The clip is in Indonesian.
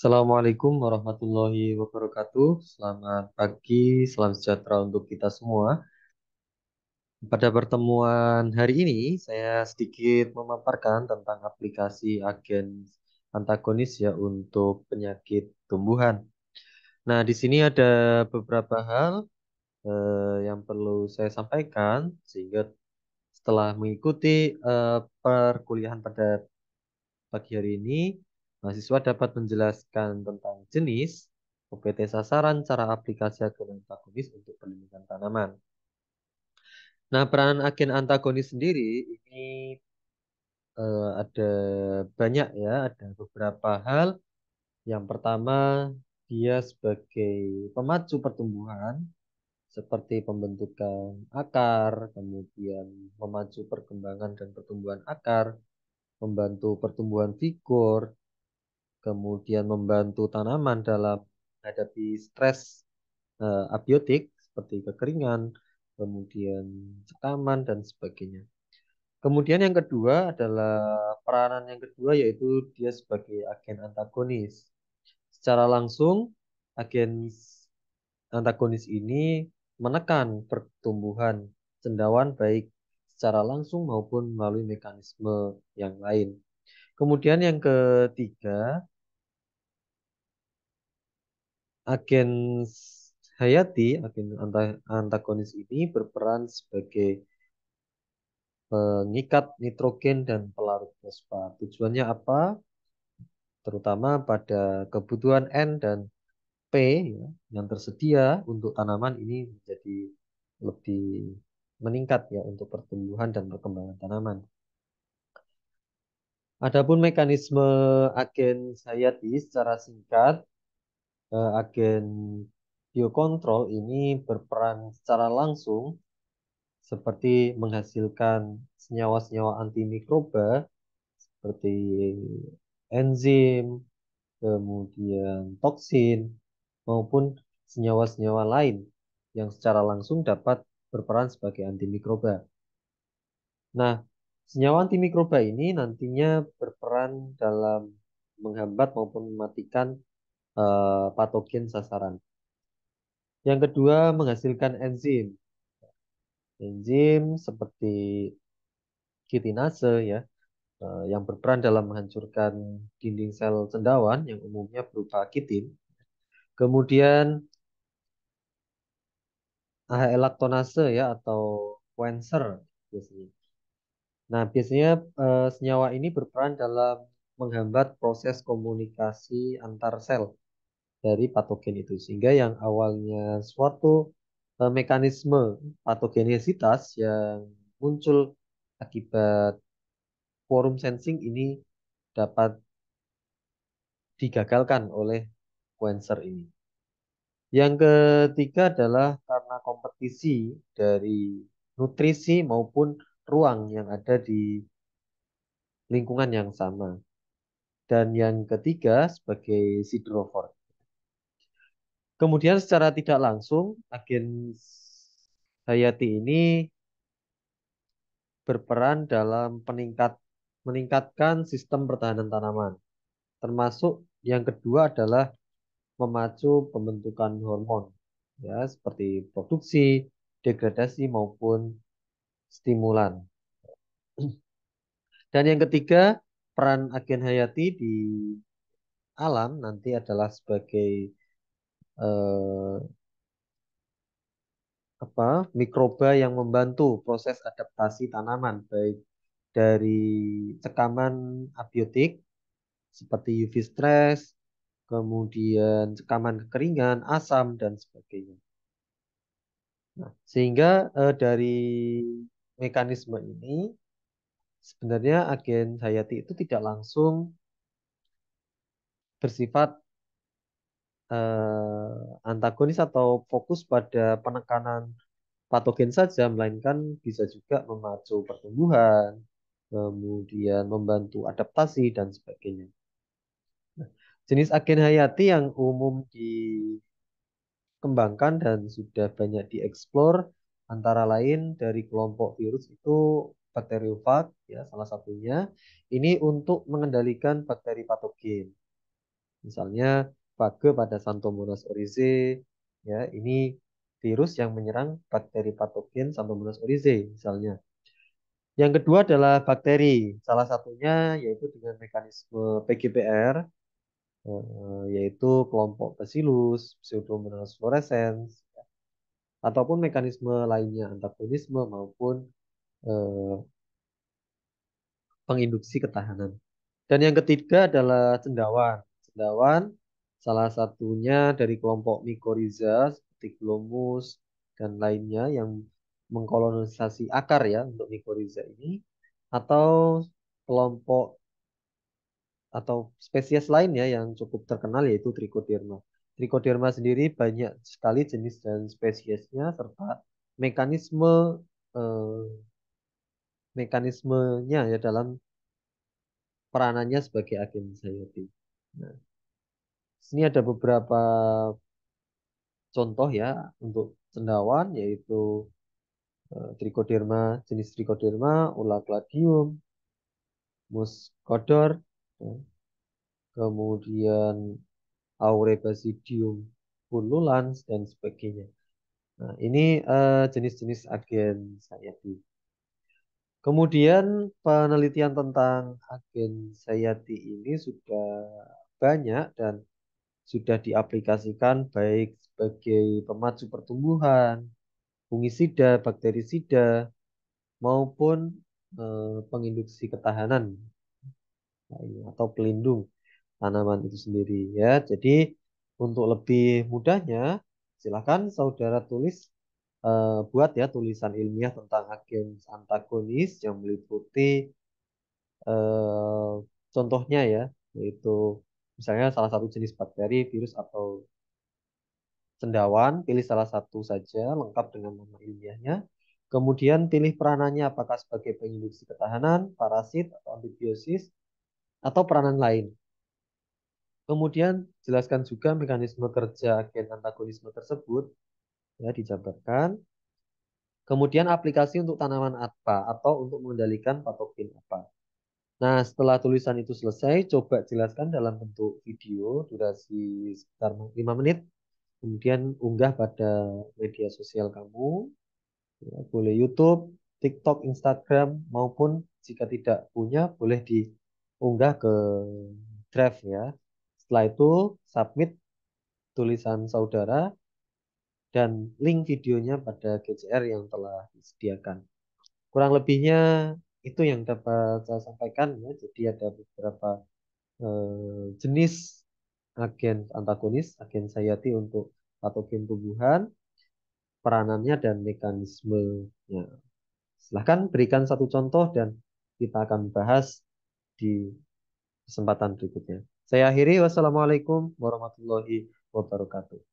Assalamualaikum warahmatullahi wabarakatuh. Selamat pagi, salam sejahtera untuk kita semua. Pada pertemuan hari ini, saya sedikit memaparkan tentang aplikasi agen antagonis ya untuk penyakit tumbuhan. Nah, di sini ada beberapa hal eh, yang perlu saya sampaikan sehingga setelah mengikuti eh, perkuliahan pada pagi hari ini, Mahasiswa dapat menjelaskan tentang jenis, OPT sasaran, cara aplikasi agen antagonis untuk perlindungan tanaman. Nah, peran agen antagonis sendiri ini eh, ada banyak ya, ada beberapa hal. Yang pertama, dia sebagai pemacu pertumbuhan seperti pembentukan akar, kemudian memacu perkembangan dan pertumbuhan akar, membantu pertumbuhan figur, kemudian membantu tanaman dalam menghadapi stres uh, abiotik seperti kekeringan, kemudian cekaman dan sebagainya. Kemudian yang kedua adalah peranan yang kedua yaitu dia sebagai agen antagonis. Secara langsung agen antagonis ini menekan pertumbuhan cendawan baik secara langsung maupun melalui mekanisme yang lain. Kemudian yang ketiga agen Hayati, agen antagonis ini berperan sebagai pengikat nitrogen dan pelarut fosfa. Tujuannya apa? Terutama pada kebutuhan N dan P ya, yang tersedia untuk tanaman ini menjadi lebih meningkat ya untuk pertumbuhan dan perkembangan tanaman. Adapun mekanisme agen hayati secara singkat eh, agen biokontrol ini berperan secara langsung seperti menghasilkan senyawa-senyawa antimikroba seperti enzim, kemudian toksin, maupun senyawa-senyawa lain yang secara langsung dapat berperan sebagai antimikroba. Nah, senyawa antimikroba ini nantinya berperan dalam menghambat maupun mematikan Eh, patogen sasaran. Yang kedua, menghasilkan enzim. Enzim seperti kitinase ya, eh, yang berperan dalam menghancurkan dinding sel sendawan yang umumnya berupa kitin. Kemudian ahelaktonase ya atau quencher biasanya. Nah, biasanya eh, senyawa ini berperan dalam menghambat proses komunikasi antar sel dari patogen itu. Sehingga yang awalnya suatu e, mekanisme patogenesitas yang muncul akibat forum sensing ini dapat digagalkan oleh quencher ini. Yang ketiga adalah karena kompetisi dari nutrisi maupun ruang yang ada di lingkungan yang sama dan yang ketiga sebagai sidrofor. Kemudian secara tidak langsung agen Hayati ini berperan dalam peningkat meningkatkan sistem pertahanan tanaman. Termasuk yang kedua adalah memacu pembentukan hormon ya seperti produksi, degradasi maupun stimulan. Dan yang ketiga peran agen Hayati di alam nanti adalah sebagai eh, apa mikroba yang membantu proses adaptasi tanaman baik dari cekaman abiotik seperti UV stress, kemudian cekaman kekeringan, asam dan sebagainya. Nah, sehingga eh, dari mekanisme ini sebenarnya agen Hayati itu tidak langsung bersifat eh, antagonis atau fokus pada penekanan patogen saja, melainkan bisa juga memacu pertumbuhan, kemudian membantu adaptasi dan sebagainya. Nah, jenis agen Hayati yang umum dikembangkan dan sudah banyak dieksplor antara lain dari kelompok virus itu bakteriofag ya salah satunya ini untuk mengendalikan bakteri patogen. Misalnya fage pada Santomonas oryzae ya ini virus yang menyerang bakteri patogen Santomonas oryzae misalnya. Yang kedua adalah bakteri, salah satunya yaitu dengan mekanisme PGPR eh, yaitu kelompok Bacillus, Pseudomonas fluorescens ya, ataupun mekanisme lainnya antagonisme maupun Eh, penginduksi ketahanan. Dan yang ketiga adalah cendawan. Cendawan salah satunya dari kelompok mikoriza seperti glomus dan lainnya yang mengkolonisasi akar ya untuk mikoriza ini atau kelompok atau spesies lainnya yang cukup terkenal yaitu trichoderma. Trichoderma sendiri banyak sekali jenis dan spesiesnya serta mekanisme eh, mekanismenya ya dalam peranannya sebagai agen Zayati. Nah, sini ada beberapa contoh ya untuk cendawan yaitu eh, Trichoderma jenis Trichoderma, Ulacladium, Muscodor, ya. kemudian Aurebasidium pullulans dan sebagainya. Nah, ini eh, jenis-jenis uh, agen di Kemudian penelitian tentang agen sayati ini sudah banyak dan sudah diaplikasikan baik sebagai pemacu pertumbuhan, fungisida, bakterisida, maupun eh, penginduksi ketahanan atau pelindung tanaman itu sendiri ya. Jadi untuk lebih mudahnya silakan saudara tulis uh, buat ya tulisan ilmiah tentang agen antagonis yang meliputi uh, contohnya ya yaitu misalnya salah satu jenis bakteri, virus atau cendawan, pilih salah satu saja lengkap dengan nama ilmiahnya. Kemudian pilih peranannya apakah sebagai penginduksi ketahanan, parasit, atau antibiosis, atau peranan lain. Kemudian jelaskan juga mekanisme kerja agen antagonisme tersebut ya dijabarkan. Kemudian aplikasi untuk tanaman apa atau untuk mengendalikan patogen apa. Nah, setelah tulisan itu selesai, coba jelaskan dalam bentuk video durasi sekitar 5 menit. Kemudian unggah pada media sosial kamu, ya, boleh YouTube, TikTok, Instagram, maupun jika tidak punya, boleh diunggah ke Drive ya. Setelah itu, submit tulisan saudara dan link videonya pada GCR yang telah disediakan. Kurang lebihnya itu yang dapat saya sampaikan ya. Jadi ada beberapa eh, jenis agen antagonis, agen sayati untuk patogen tumbuhan, peranannya dan mekanismenya. Silahkan berikan satu contoh dan kita akan bahas di kesempatan berikutnya. Saya akhiri, wassalamualaikum warahmatullahi wabarakatuh.